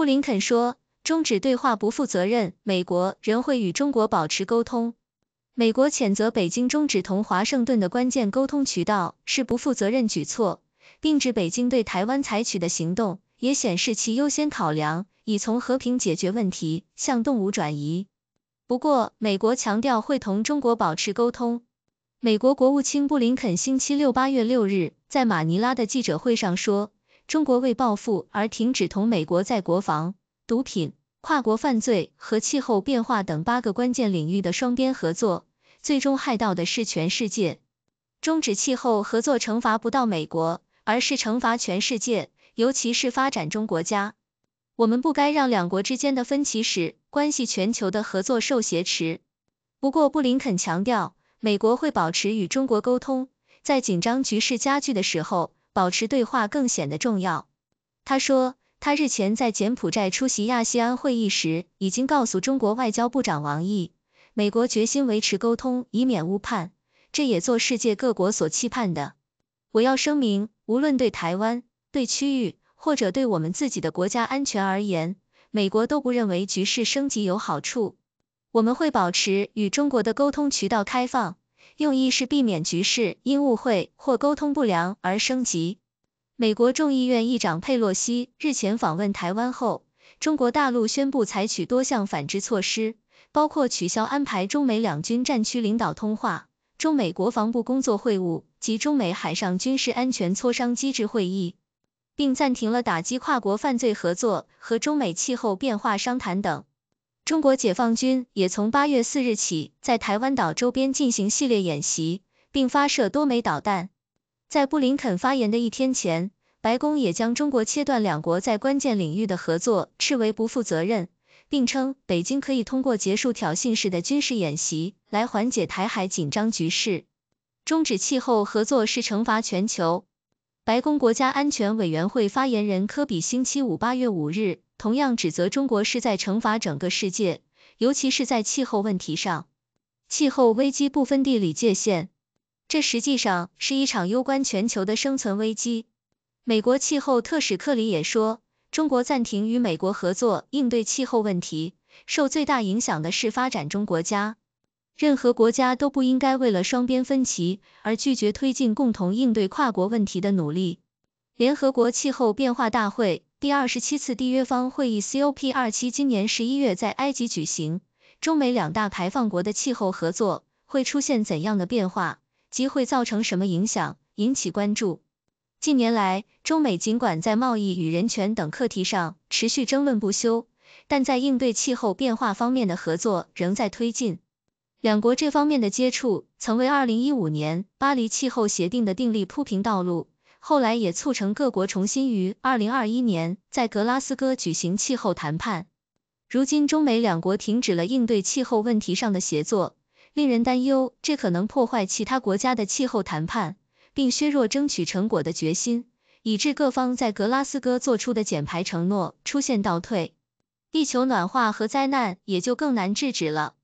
布林肯说，终止对话不负责任，美国仍会与中国保持沟通。美国谴责北京终止同华盛顿的关键沟通渠道是不负责任举措，并指北京对台湾采取的行动也显示其优先考量已从和平解决问题向动武转移。不过，美国强调会同中国保持沟通。美国国务卿布林肯星期六（八月六日）在马尼拉的记者会上说。中国为报复而停止同美国在国防、毒品、跨国犯罪和气候变化等八个关键领域的双边合作，最终害到的是全世界。终止气候合作惩罚不到美国，而是惩罚全世界，尤其是发展中国家。我们不该让两国之间的分歧使关系全球的合作受挟持。不过，布林肯强调，美国会保持与中国沟通，在紧张局势加剧的时候。保持对话更显得重要。他说，他日前在柬埔寨出席亚细安会议时，已经告诉中国外交部长王毅，美国决心维持沟通，以免误判，这也做世界各国所期盼的。我要声明，无论对台湾、对区域，或者对我们自己的国家安全而言，美国都不认为局势升级有好处。我们会保持与中国的沟通渠道开放。用意是避免局势因误会或沟通不良而升级。美国众议院议长佩洛西日前访问台湾后，中国大陆宣布采取多项反制措施，包括取消安排中美两军战区领导通话、中美国防部工作会晤及中美海上军事安全磋商机制会议，并暂停了打击跨国犯罪合作和中美气候变化商谈等。中国解放军也从八月四日起在台湾岛周边进行系列演习，并发射多枚导弹。在布林肯发言的一天前，白宫也将中国切断两国在关键领域的合作视为不负责任，并称北京可以通过结束挑衅式的军事演习来缓解台海紧张局势。终止气候合作是惩罚全球。白宫国家安全委员会发言人科比星期五八月五日。同样指责中国是在惩罚整个世界，尤其是在气候问题上。气候危机不分地理界限，这实际上是一场攸关全球的生存危机。美国气候特使克里也说，中国暂停与美国合作应对气候问题，受最大影响的是发展中国家。任何国家都不应该为了双边分歧而拒绝推进共同应对跨国问题的努力。联合国气候变化大会。第二十七次缔约方会议 c o p 二七今年十一月在埃及举行，中美两大排放国的气候合作会出现怎样的变化，及会造成什么影响，引起关注。近年来，中美尽管在贸易与人权等课题上持续争论不休，但在应对气候变化方面的合作仍在推进。两国这方面的接触曾为二零一五年巴黎气候协定的订立铺平道路。后来也促成各国重新于二零二一年在格拉斯哥举行气候谈判。如今，中美两国停止了应对气候问题上的协作，令人担忧，这可能破坏其他国家的气候谈判，并削弱争取成果的决心，以致各方在格拉斯哥做出的减排承诺出现倒退，地球暖化和灾难也就更难制止了。